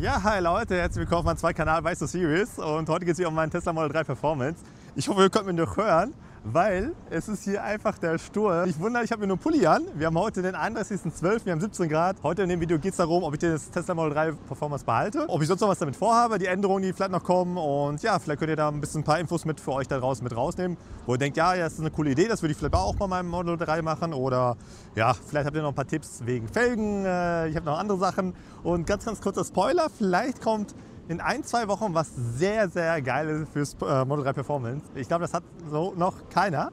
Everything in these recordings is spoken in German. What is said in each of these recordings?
Ja, hi Leute, herzlich willkommen auf meinem zweiten Kanal Weiße Series und heute geht es wieder um meinen Tesla Model 3 Performance. Ich hoffe, ihr könnt mich noch hören weil es ist hier einfach der Sturm. Ich wundere, ich habe mir nur Pulli an. Wir haben heute den 31.12., wir haben 17 Grad. Heute in dem Video geht es darum, ob ich das Tesla Model 3 Performance behalte, ob ich sonst noch was damit vorhabe, die Änderungen, die vielleicht noch kommen und ja, vielleicht könnt ihr da ein bisschen ein paar Infos mit für euch da draußen mit rausnehmen, wo ihr denkt, ja, ja, das ist eine coole Idee, das würde ich vielleicht auch bei meinem Model 3 machen oder ja, vielleicht habt ihr noch ein paar Tipps wegen Felgen, äh, ich habe noch andere Sachen und ganz, ganz kurzer Spoiler, vielleicht kommt in ein, zwei Wochen was sehr, sehr Geiles fürs äh, Model 3 Performance. Ich glaube, das hat so noch keiner.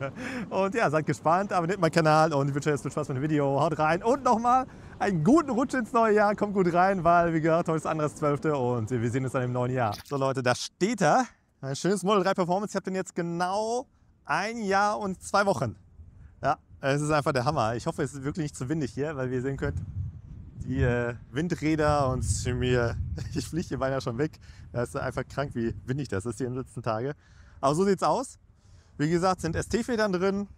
und ja, seid gespannt, abonniert meinen Kanal und ich wünsche euch jetzt viel Spaß mit dem Video. Haut rein und nochmal einen guten Rutsch ins neue Jahr. Kommt gut rein, weil, wie gesagt, heute ist anderes 12. und wir sehen uns dann im neuen Jahr. So Leute, da steht er. Ein schönes Model 3 Performance. Ich habe den jetzt genau ein Jahr und zwei Wochen. Ja, es ist einfach der Hammer. Ich hoffe, es ist wirklich nicht zu windig hier, weil wir sehen könnt, die äh, Windräder und mir, äh, ich fliege hier beinahe schon weg. Das ist einfach krank, wie windig das ist hier in den letzten Tagen. Aber so sieht es aus. Wie gesagt, sind ST-Federn drin.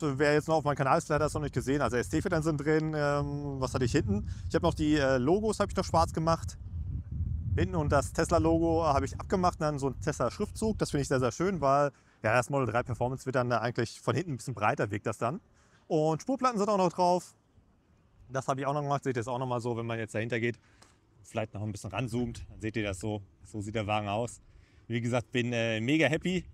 wer jetzt noch auf meinem Kanal ist, hat das noch nicht gesehen. Also ST-Federn sind drin. Ähm, was hatte ich hinten? Ich habe noch die äh, Logos, habe ich noch schwarz gemacht. Hinten und das Tesla-Logo habe ich abgemacht. Dann so ein Tesla-Schriftzug. Das finde ich sehr, sehr schön, weil ja, das Model 3 Performance wird dann äh, eigentlich von hinten ein bisschen breiter wirkt das dann. Und Spurplatten sind auch noch drauf. Das habe ich auch noch gemacht. Seht ihr das auch noch mal so, wenn man jetzt dahinter geht, vielleicht noch ein bisschen ranzoomt, dann seht ihr das so. So sieht der Wagen aus. Wie gesagt, bin äh, mega happy.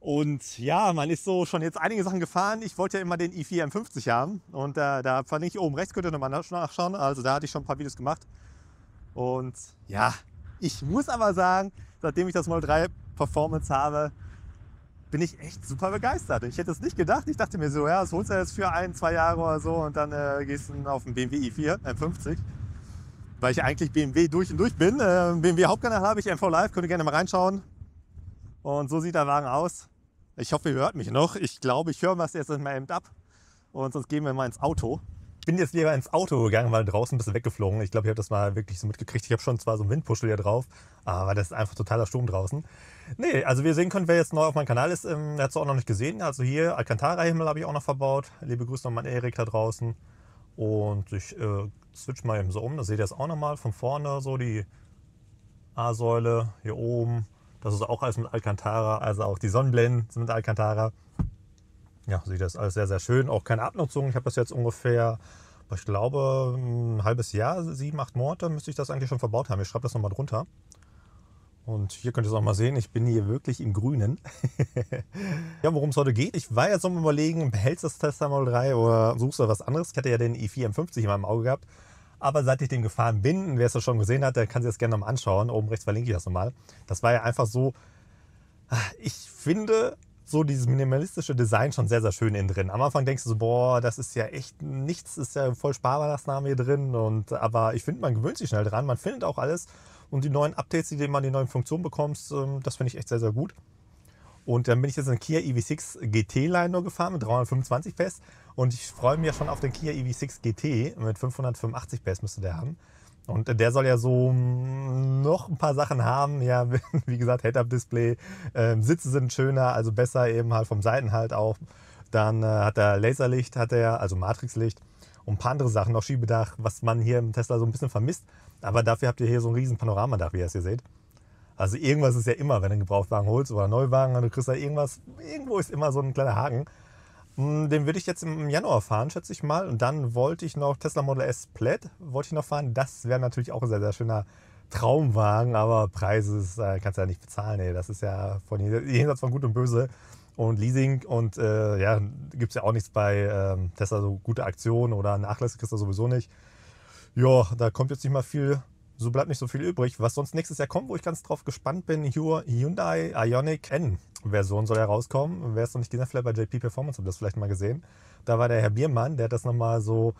Und ja, man ist so schon jetzt einige Sachen gefahren. Ich wollte ja immer den i4 M50 haben und äh, da fand ich oben rechts, könnt ihr nochmal nachschauen. Also da hatte ich schon ein paar Videos gemacht. Und ja, ich muss aber sagen, seitdem ich das Model 3 Performance habe, bin ich echt super begeistert. Ich hätte es nicht gedacht. Ich dachte mir so, ja, das holst du jetzt für ein, zwei Jahre oder so und dann äh, gehst du auf den BMW i4, M50. Weil ich eigentlich BMW durch und durch bin. Äh, BMW Hauptkanal habe ich, MV Live, könnt ihr gerne mal reinschauen. Und so sieht der Wagen aus. Ich hoffe, ihr hört mich noch. Ich glaube, ich höre was erst mal eben ab. Und sonst gehen wir mal ins Auto bin jetzt lieber ins Auto gegangen, weil draußen ein bisschen weggeflogen. Ich glaube, ich habe das mal wirklich so mitgekriegt. Ich habe schon zwar so einen Windpuschel hier drauf, aber das ist einfach totaler Sturm draußen. Nee, also wie ihr sehen könnt, wer jetzt neu auf meinem Kanal ist, ähm, hat es auch noch nicht gesehen. Also hier Alcantara-Himmel habe ich auch noch verbaut. Liebe Grüße nochmal an Erik da draußen. Und ich äh, switch mal eben so um. Da seht ihr es auch nochmal von vorne, so die A-Säule hier oben. Das ist auch alles mit Alcantara, also auch die Sonnenblenden sind mit Alcantara ja, sieht das alles sehr, sehr schön. Auch keine Abnutzung. Ich habe das jetzt ungefähr, ich glaube, ein halbes Jahr, sieben, acht Monate müsste ich das eigentlich schon verbaut haben. Ich schreibe das nochmal drunter. Und hier könnt ihr es auch mal sehen, ich bin hier wirklich im Grünen. ja, worum es heute geht, ich war jetzt am überlegen, behältst du das Tesla Model 3 oder suchst du was anderes? Ich hatte ja den i4 M50 in meinem Auge gehabt. Aber seit ich den gefahren bin, wer es schon gesehen hat, der kann sich das gerne nochmal anschauen. Oben rechts verlinke ich das nochmal. Das war ja einfach so, ich finde, so dieses minimalistische Design schon sehr, sehr schön innen drin. Am Anfang denkst du so, boah, das ist ja echt nichts, ist ja voll Sparmaßnahmen hier drin. Und, aber ich finde, man gewöhnt sich schnell dran, man findet auch alles. Und die neuen Updates, die man die neuen Funktionen bekommst, ähm, das finde ich echt sehr, sehr gut. Und dann bin ich jetzt in Kia EV6 GT Line nur gefahren mit 325 PS. Und ich freue mich ja schon auf den Kia EV6 GT mit 585 PS müsste der haben. Und der soll ja so noch ein paar Sachen haben. Ja, wie gesagt, Head-Up-Display, äh, Sitze sind schöner, also besser eben halt vom Seitenhalt auch. Dann äh, hat er Laserlicht, hat er, also Matrixlicht und ein paar andere Sachen, noch Schiebedach, was man hier im Tesla so ein bisschen vermisst. Aber dafür habt ihr hier so ein riesen Panoramadach, wie ihr es hier seht. Also irgendwas ist ja immer, wenn du einen Gebrauchtwagen holst oder einen Neuwagen, dann kriegst du da irgendwas, irgendwo ist immer so ein kleiner Haken. Hm, den würde ich jetzt im Januar fahren, schätze ich mal. Und dann wollte ich noch Tesla Model S Plaid, wollte ich noch fahren. Das wäre natürlich auch ein sehr, sehr schöner Traumwagen, aber Preise äh, kannst du ja nicht bezahlen. Ey. Das ist ja von jenseits von Gut und Böse. Und Leasing und äh, ja, gibt es ja auch nichts bei ähm, Tesla, so gute Aktionen oder Nachlässe kriegst du sowieso nicht. Ja, da kommt jetzt nicht mal viel, so bleibt nicht so viel übrig. Was sonst nächstes Jahr kommt, wo ich ganz drauf gespannt bin, Hyundai Ionic N. Version soll ja rauskommen. Wer es noch nicht gesehen hat, vielleicht bei JP Performance habt ihr das vielleicht mal gesehen. Da war der Herr Biermann, der hat das nochmal so,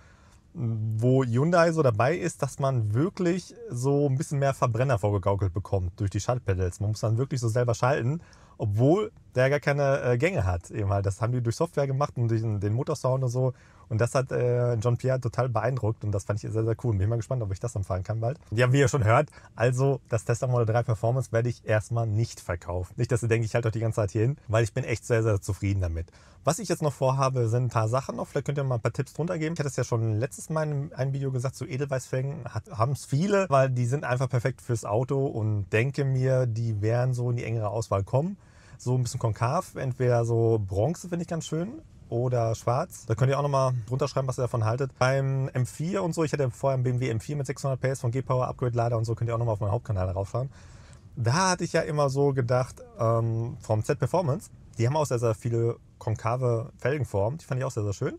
wo Hyundai so dabei ist, dass man wirklich so ein bisschen mehr Verbrenner vorgegaukelt bekommt durch die Schaltpedals. Man muss dann wirklich so selber schalten obwohl der gar keine äh, Gänge hat. Eben halt. Das haben die durch Software gemacht und durch den, den Motorsound und so. Und das hat äh, John Pierre total beeindruckt und das fand ich sehr, sehr cool. Bin mal gespannt, ob ich das empfangen kann bald. Ja, wie ihr schon hört, also das Tesla Model 3 Performance werde ich erstmal nicht verkaufen. Nicht, dass ihr denkt, ich halte euch die ganze Zeit hier hin, weil ich bin echt sehr, sehr zufrieden damit. Was ich jetzt noch vorhabe, sind ein paar Sachen noch. Vielleicht könnt ihr mal ein paar Tipps drunter geben. Ich hatte es ja schon letztes Mal in einem Video gesagt, zu Edelweißfängen haben es viele, weil die sind einfach perfekt fürs Auto und denke mir, die werden so in die engere Auswahl kommen so ein bisschen konkav. Entweder so Bronze finde ich ganz schön oder schwarz. Da könnt ihr auch nochmal drunter schreiben, was ihr davon haltet. Beim M4 und so, ich hatte vorher einen BMW M4 mit 600 PS von G-Power, Upgrade-Lader und so, könnt ihr auch nochmal auf meinen Hauptkanal rauffahren. Da hatte ich ja immer so gedacht, ähm, vom Z-Performance, die haben auch sehr, sehr viele konkave Felgenformen. Die fand ich auch sehr, sehr schön.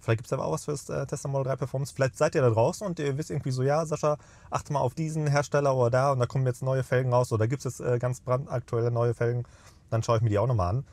Vielleicht gibt es aber auch was fürs äh, Tesla Model 3 Performance. Vielleicht seid ihr da draußen und ihr wisst irgendwie so, ja, Sascha, achte mal auf diesen Hersteller oder da und da kommen jetzt neue Felgen raus oder da gibt es jetzt äh, ganz brandaktuelle neue Felgen dann schaue ich mir die auch nochmal an.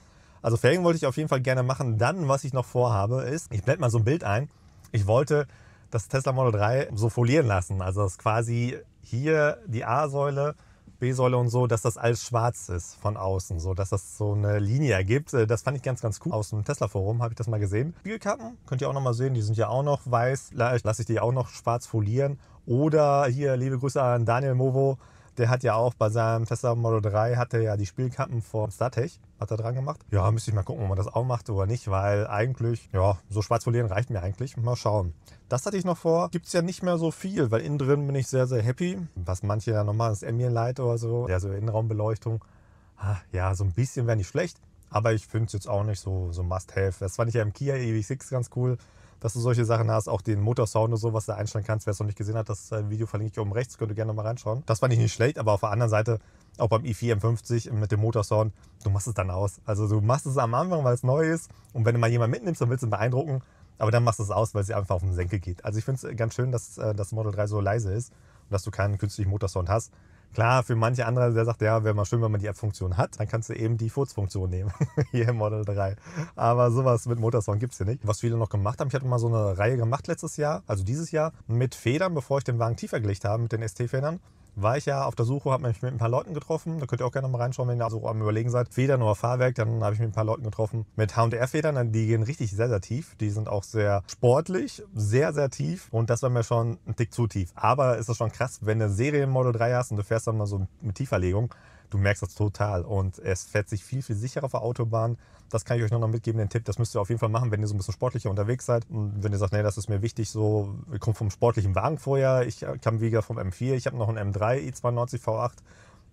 Also Felgen wollte ich auf jeden Fall gerne machen. Dann, was ich noch vorhabe, ist, ich blende mal so ein Bild ein. Ich wollte das Tesla Model 3 so folieren lassen. Also dass quasi hier die A-Säule, B-Säule und so, dass das alles schwarz ist von außen. So, dass das so eine Linie ergibt. Äh, das fand ich ganz, ganz cool. Aus dem Tesla-Forum habe ich das mal gesehen. Spielkappen könnt ihr auch nochmal sehen. Die sind ja auch noch weiß. Lasse ich die auch noch schwarz folieren. Oder hier, liebe Grüße an Daniel Movo der hat ja auch bei seinem Tesla Model 3 hatte ja die Spielkappen von StarTech, hat er dran gemacht. Ja, müsste ich mal gucken, ob man das auch macht oder nicht, weil eigentlich, ja, so schwarz polieren reicht mir eigentlich. Mal schauen. Das hatte ich noch vor. Gibt es ja nicht mehr so viel, weil innen drin bin ich sehr, sehr happy. Was manche ja noch machen, ist Ambient Light oder so, ja, so Innenraumbeleuchtung. Ja, so ein bisschen wäre nicht schlecht, aber ich finde es jetzt auch nicht so, so Must-Have. Das fand ich ja im Kia EV6 ganz cool dass du solche Sachen hast, auch den Motorsound und so, was du einstellen kannst. Wer es noch nicht gesehen hat, das äh, Video verlinke ich oben rechts, könnt ihr gerne mal reinschauen. Das fand ich nicht schlecht, aber auf der anderen Seite, auch beim i4 M50 mit dem Motorsound, du machst es dann aus. Also du machst es am Anfang, weil es neu ist und wenn du mal jemanden mitnimmst, dann willst du ihn beeindrucken, aber dann machst du es aus, weil sie einfach auf den Senkel geht. Also ich finde es äh, ganz schön, dass äh, das Model 3 so leise ist und dass du keinen künstlichen Motorsound hast. Klar, für manche andere, der sagt, ja, wäre mal schön, wenn man die App-Funktion hat, dann kannst du eben die Furz-Funktion nehmen, hier im Model 3. Aber sowas mit Motorsound gibt es hier nicht. Was viele noch gemacht haben, ich hatte mal so eine Reihe gemacht letztes Jahr, also dieses Jahr, mit Federn, bevor ich den Wagen tiefer gelegt habe, mit den ST-Federn war ich ja auf der Suche, habe mich mit ein paar Leuten getroffen. Da könnt ihr auch gerne mal reinschauen, wenn ihr so am Überlegen seid. Federn oder Fahrwerk, dann habe ich mich mit ein paar Leuten getroffen mit hr federn Die gehen richtig sehr, sehr tief. Die sind auch sehr sportlich, sehr, sehr tief. Und das war mir schon ein Tick zu tief. Aber ist das schon krass, wenn du Serienmodel 3 hast und du fährst dann mal so mit Tieferlegung, du merkst das total. Und es fährt sich viel, viel sicherer auf der Autobahn das kann ich euch nur noch mitgeben, den Tipp, das müsst ihr auf jeden Fall machen, wenn ihr so ein bisschen sportlicher unterwegs seid. Und wenn ihr sagt, nee, das ist mir wichtig, so, ihr kommt vom sportlichen Wagen vorher, ich äh, kam wieder vom M4, ich habe noch einen M3 E92 V8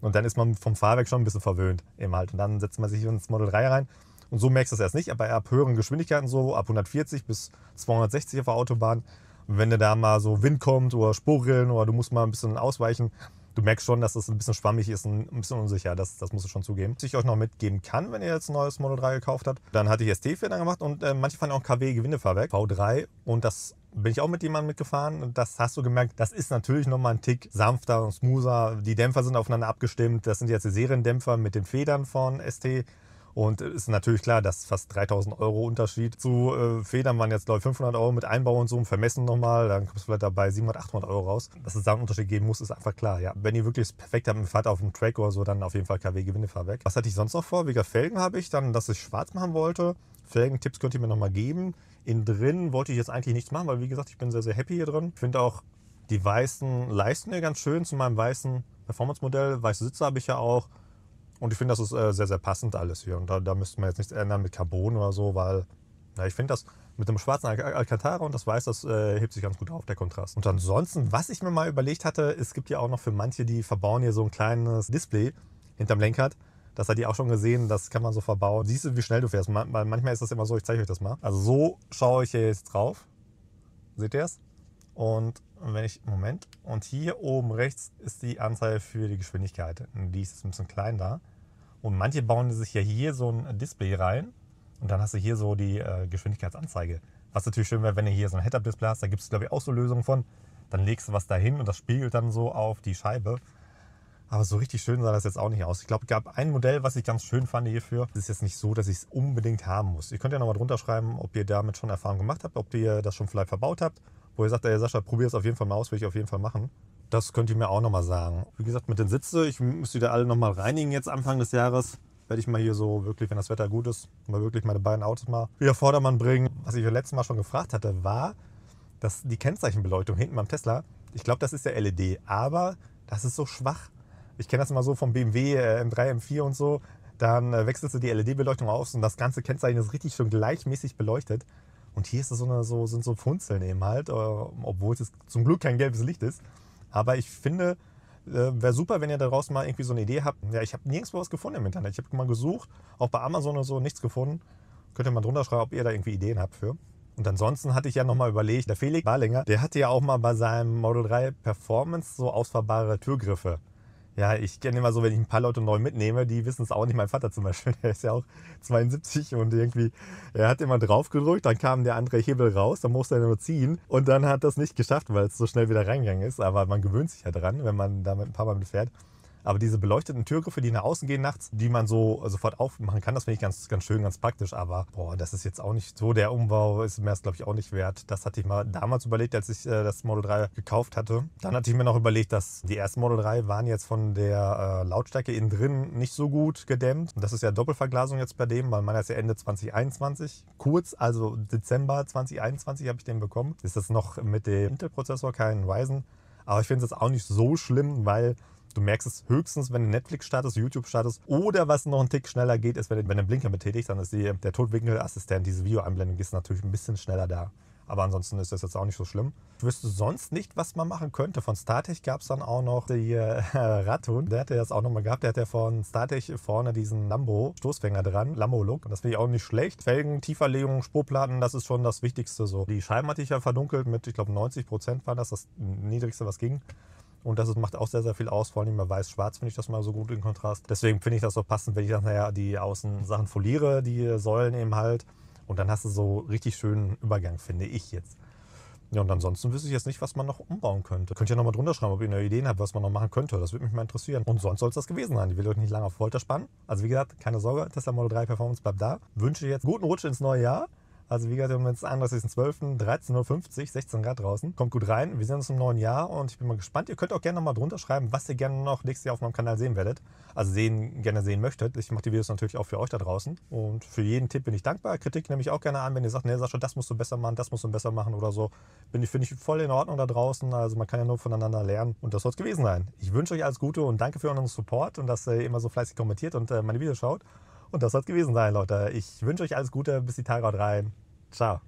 und dann ist man vom Fahrwerk schon ein bisschen verwöhnt eben halt. Und dann setzt man sich ins Model 3 rein und so merkst du das erst nicht, aber ab höheren Geschwindigkeiten, so ab 140 bis 260 auf der Autobahn, wenn dir da mal so Wind kommt oder Spurrillen oder du musst mal ein bisschen ausweichen, du merkst schon, dass es ein bisschen schwammig ist, und ein bisschen unsicher. Das, das muss ich schon zugeben. Was ich euch noch mitgeben kann, wenn ihr jetzt ein neues Model 3 gekauft habt, dann hatte ich ST-Federn gemacht und äh, manche fanden auch KW-Gewindefahrwerk, V3. Und das bin ich auch mit jemandem mitgefahren und das hast du gemerkt, das ist natürlich nochmal ein Tick sanfter und smoother. Die Dämpfer sind aufeinander abgestimmt. Das sind jetzt die Seriendämpfer mit den Federn von ST. Und ist natürlich klar, dass fast 3000 Euro Unterschied zu äh, Federn waren jetzt, glaube ich, 500 Euro mit Einbau und so, und vermessen nochmal, dann kommt es vielleicht dabei 700, 800 Euro raus. Dass es da einen Unterschied geben muss, ist einfach klar. Ja. Wenn ihr wirklich es perfekt habt, fahrt auf dem Track oder so, dann auf jeden Fall KW-Gewindefahrwerk. Was hatte ich sonst noch vor? Wie Felgen habe ich dann, dass ich schwarz machen wollte. Felgen-Tipps könnt ihr mir nochmal geben. Innen drin wollte ich jetzt eigentlich nichts machen, weil wie gesagt, ich bin sehr, sehr happy hier drin. Ich finde auch die weißen Leisten hier ganz schön zu meinem weißen Performance-Modell. Weiße Sitze habe ich ja auch. Und ich finde, das ist äh, sehr, sehr passend alles hier. Und da, da müsste man jetzt nichts ändern mit Carbon oder so, weil na, ich finde das mit dem schwarzen Al Alcantara und das Weiß, das äh, hebt sich ganz gut auf, der Kontrast. Und ansonsten, was ich mir mal überlegt hatte, es gibt ja auch noch für manche, die verbauen hier so ein kleines Display hinterm Lenkrad. Das hat ihr auch schon gesehen, das kann man so verbauen. Siehst du, wie schnell du fährst. Man manchmal ist das immer so, ich zeige euch das mal. Also so schaue ich hier jetzt drauf. Seht ihr es? Und wenn ich, Moment, und hier oben rechts ist die Anzahl für die Geschwindigkeit. Die ist ein bisschen klein da. Und manche bauen sich ja hier so ein Display rein und dann hast du hier so die äh, Geschwindigkeitsanzeige. Was natürlich schön wäre, wenn du hier so ein Head-Up-Display hast, da gibt es glaube ich auch so Lösungen von. Dann legst du was dahin und das spiegelt dann so auf die Scheibe. Aber so richtig schön sah das jetzt auch nicht aus. Ich glaube, es gab ein Modell, was ich ganz schön fand hierfür. Es ist jetzt nicht so, dass ich es unbedingt haben muss. Ihr könnt ja nochmal drunter schreiben, ob ihr damit schon Erfahrung gemacht habt, ob ihr das schon vielleicht verbaut habt. Wo ihr sagt, ey Sascha, probier es auf jeden Fall mal aus, will ich auf jeden Fall machen. Das könnt ihr mir auch nochmal sagen. Wie gesagt, mit den Sitze, ich muss die da alle nochmal reinigen jetzt Anfang des Jahres. Werde ich mal hier so wirklich, wenn das Wetter gut ist, mal wirklich meine beiden Autos mal wieder Vordermann bringen. Was ich letztes Mal schon gefragt hatte, war, dass die Kennzeichenbeleuchtung hinten beim Tesla, ich glaube, das ist ja LED, aber das ist so schwach. Ich kenne das immer so vom BMW M3, M4 und so. Dann äh, wechselst du die LED-Beleuchtung aus und das ganze Kennzeichen ist richtig schön gleichmäßig beleuchtet. Und hier ist das so eine, so, sind so Funzeln eben halt, äh, obwohl es zum Glück kein gelbes Licht ist. Aber ich finde, äh, wäre super, wenn ihr daraus mal irgendwie so eine Idee habt. Ja, ich habe nirgendwo was gefunden im Internet. Ich habe mal gesucht, auch bei Amazon und so, nichts gefunden. Könnt ihr mal drunter schreiben, ob ihr da irgendwie Ideen habt für. Und ansonsten hatte ich ja nochmal überlegt, der Felix Barlinger, der hatte ja auch mal bei seinem Model 3 Performance so ausfahrbare Türgriffe ja, ich kenne immer so, wenn ich ein paar Leute neu mitnehme, die wissen es auch nicht. Mein Vater zum Beispiel, der ist ja auch 72 und irgendwie, er hat immer drauf gedrückt, dann kam der andere Hebel raus, dann musste er nur ziehen und dann hat das nicht geschafft, weil es so schnell wieder reingegangen ist. Aber man gewöhnt sich ja dran, wenn man da ein paar Mal mitfährt. Aber diese beleuchteten Türgriffe, die nach außen gehen nachts, die man so sofort aufmachen kann, das finde ich ganz, ganz schön, ganz praktisch. Aber boah, das ist jetzt auch nicht so. Der Umbau ist mir das, glaube ich, auch nicht wert. Das hatte ich mal damals überlegt, als ich äh, das Model 3 gekauft hatte. Dann hatte ich mir noch überlegt, dass die ersten Model 3 waren jetzt von der äh, Lautstärke innen drin nicht so gut gedämmt. Und das ist ja Doppelverglasung jetzt bei dem, weil meiner ist ja Ende 2021. Kurz, also Dezember 2021 habe ich den bekommen. Ist das noch mit dem Intel-Prozessor, kein Ryzen. Aber ich finde es jetzt auch nicht so schlimm, weil Du merkst es höchstens, wenn du Netflix startest, YouTube startest oder was noch einen Tick schneller geht, ist, wenn, du du Blinker betätigst, dann ist die, der Totwinkelassistent, diese Videoeinblendung ist natürlich ein bisschen schneller da. Aber ansonsten ist das jetzt auch nicht so schlimm. Ich wüsste sonst nicht, was man machen könnte. Von StarTech gab es dann auch noch die äh, Rattun. Der hatte das auch nochmal gehabt. Der hatte von StarTech vorne diesen Lambo-Stoßfänger dran. Lambo-Look. Das finde ich auch nicht schlecht. Felgen, Tieferlegung, Spurplatten, das ist schon das Wichtigste so. Die Scheiben hatte ich ja verdunkelt mit, ich glaube, 90 Prozent war das. Das Niedrigste, was ging. Und das macht auch sehr, sehr viel aus. Vor allem bei Weiß-Schwarz finde ich das mal so gut im Kontrast. Deswegen finde ich das so passend, wenn ich dann, naja, die Außensachen foliere, die Säulen eben halt. Und dann hast du so richtig schönen Übergang, finde ich jetzt. Ja, und ansonsten wüsste ich jetzt nicht, was man noch umbauen könnte. Könnt ihr nochmal drunter schreiben, ob ihr eine Ideen habt, was man noch machen könnte. Das würde mich mal interessieren. Und sonst soll es das gewesen sein. Ich will euch nicht lange auf Folter spannen. Also wie gesagt, keine Sorge, Tesla Model 3 Performance bleibt da. Wünsche jetzt guten Rutsch ins neue Jahr. Also wie gesagt, wir haben jetzt 31.12., 13.50 Uhr, 16 Grad draußen. Kommt gut rein. Wir sehen uns im neuen Jahr und ich bin mal gespannt. Ihr könnt auch gerne nochmal drunter schreiben, was ihr gerne noch nächstes Jahr auf meinem Kanal sehen werdet. Also sehen, gerne sehen möchtet. Ich mache die Videos natürlich auch für euch da draußen. Und für jeden Tipp bin ich dankbar. Kritik nehme ich auch gerne an, wenn ihr sagt, nee Sascha, das musst du besser machen, das musst du besser machen oder so. Bin ich, finde ich voll in Ordnung da draußen. Also man kann ja nur voneinander lernen. Und das soll es gewesen sein. Ich wünsche euch alles Gute und danke für euren Support und dass ihr immer so fleißig kommentiert und äh, meine Videos schaut. Und das soll es gewesen sein, Leute. Ich wünsche euch alles Gute. Bis die Tage rein. Ciao.